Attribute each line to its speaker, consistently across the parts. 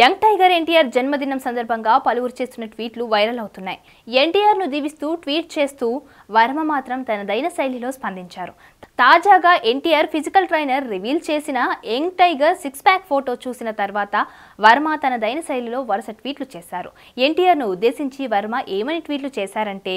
Speaker 1: young tiger NTR జన్మదినం సందర్భంగా పలువురు చేస్తున్న ట్వీట్లు వైరల్ అవుతున్నాయి ఎన్టీఆర్ను దీవిస్తూ ట్వీట్ చేస్తూ వర్మ మాత్రం తనదైన శైలిలో స్పందించారు తాజాగా ఎన్టీఆర్ ఫిజికల్ ట్రైనర్ రివీల్ చేసిన young tiger six pack photo చూసిన తర్వాత వర్మ తన దైన శైలిలో వరుస ట్వీట్లు చేశారు ఎన్టీఆర్ను ఉద్దేశించి వర్మ ఏమని ట్వీట్లు చేశారంటే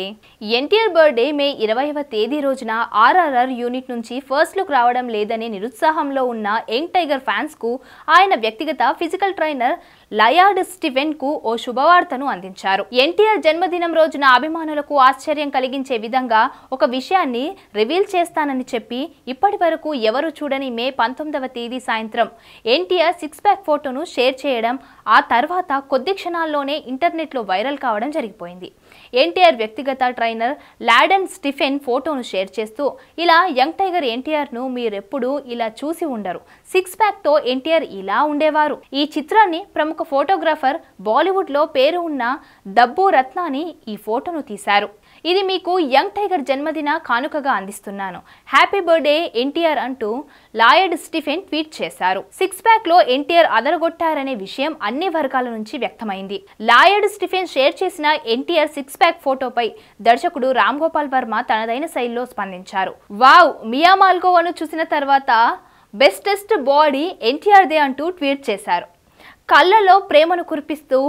Speaker 1: ఎన్టీఆర్ బర్త్డే మే ఇరవైవ తేదీ రోజున ఆర్ఆర్ఆర్ యూనిట్ నుంచి ఫస్ట్ లుక్ రావడం లేదని నిరుత్సాహంలో ఉన్న యంగ్ టైగర్ ఫ్యాన్స్కు ఆయన వ్యక్తిగత ఫిజికల్ ట్రైనర్ లయార్డ్ స్టివెన్ కు ఓ శుభవార్తను అందించారు ఎన్టీఆర్ జన్మదినం రోజున అభిమానులకు ఆశ్చర్యం కలిగించే విధంగా ఒక విషయాన్ని రివీల్ చేస్తానని చెప్పి చెప్పి ఇప్పటి వరకు ఎవరు చూడని మే పంతొమ్మిదవ తేదీ సాయంత్రం ఎన్టీఆర్ సిక్స్ ప్యాక్ ఫోటోను షేర్ చేయడం ఆ తర్వాత కొద్ది క్షణాల్లోనే ఇంటర్నెట్లో వైరల్ కావడం జరిగిపోయింది ఎన్టీఆర్ వ్యక్తిగత ట్రైనర్ లాడన్ స్టిఫెన్ ఫోటోను షేర్ చేస్తూ ఇలా యంగ్ టైగర్ ఎన్టీఆర్ను మీరెప్పుడూ ఇలా చూసి ఉండరు సిక్స్ ప్యాక్తో ఎన్టీఆర్ ఇలా ఉండేవారు ఈ చిత్రాన్ని ప్రముఖ ఫోటోగ్రాఫర్ బాలీవుడ్లో పేరు ఉన్న దబ్బు రత్నాని ఈ ఫోటోను తీశారు ఇది మీకు యంగ్ టైగర్ జన్మదిన కానుకగా అందిస్తున్నాను హ్యాపీ బర్త్డే ఎన్టీఆర్ అంటూ లాయర్డ్ స్టిఫెన్ ట్వీట్ చేశారు సిక్స్ ప్యాక్ లో ఎన్టీఆర్ అదరగొట్టారనే విషయం అన్ని వర్గాల నుంచి వ్యక్తమైంది లాయర్డ్ స్టిఫెన్ షేర్ చేసిన ఎన్టీఆర్ సిక్స్ ప్యాక్ ఫోటోపై దర్శకుడు రామ్ గోపాల్ వర్మ తనదైన శైలిలో స్పందించారు వావ్ మియా మాల్గోవాను చూసిన తర్వాత బెస్టెస్ట్ బాడీ ఎన్టీఆర్దే అంటూ ట్వీట్ చేశారు కళ్ళలో ప్రేమను కురిపిస్తూ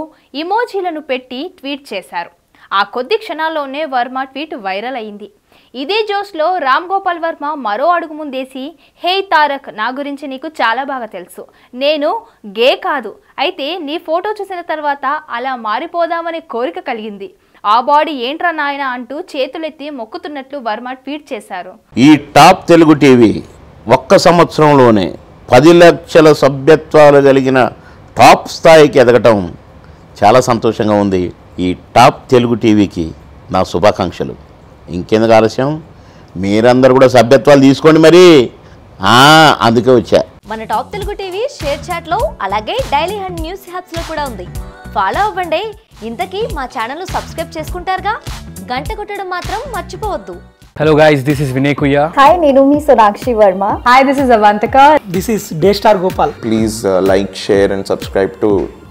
Speaker 1: ఇమోజీలను పెట్టి ట్వీట్ చేశారు ఆ కొద్ది క్షణాల్లోనే వర్మ ట్వీట్ వైరల్ అయింది ఇదే జోష్లో రామ్ గోపాల్ వర్మ మరో అడుగు ముందేసి హే తారక్ నా గురించి నీకు చాలా బాగా తెలుసు నేను గే కాదు అయితే నీ ఫోటో చూసిన తర్వాత అలా మారిపోదామనే కోరిక కలిగింది ఆ బాడీ ఏంట్రా నాయన అంటూ చేతులెత్తి మొక్కుతున్నట్లు వర్మ ట్వీట్ చేశారు
Speaker 2: ఈ టాప్ తెలుగు టీవీ ఒక్క సంవత్సరంలోనే పది లక్షల సభ్యత్వాలు కలిగిన టాప్ స్థాయికి ఎదగటం చాలా సంతోషంగా ఉంది ఈ టాప్ తెలుగు టీవీకి నా శుభాకాంక్షలు ఇంకెందుకు ఆలస్యం మీరందరూ కూడా సభ్యత్వాలు తీసుకోండి మరి అందుకే వచ్చా
Speaker 1: మన టాప్ తెలుగు టీవీ షేర్ చాట్లో అలాగే డైలీ హండ్ న్యూస్ లో కూడా ఉంది ఫాలో అవ్వండి ఇంతకీ మా ఛానల్ను సబ్స్క్రైబ్ చేసుకుంటారుగా గంట కొట్టడం మాత్రం మర్చిపోవద్దు
Speaker 2: hello guys this is Vinay కుయ్య హాయ్ నేను మీ Sonakshi Varma hi this is Avantaka this is day star Gopal please like share and subscribe to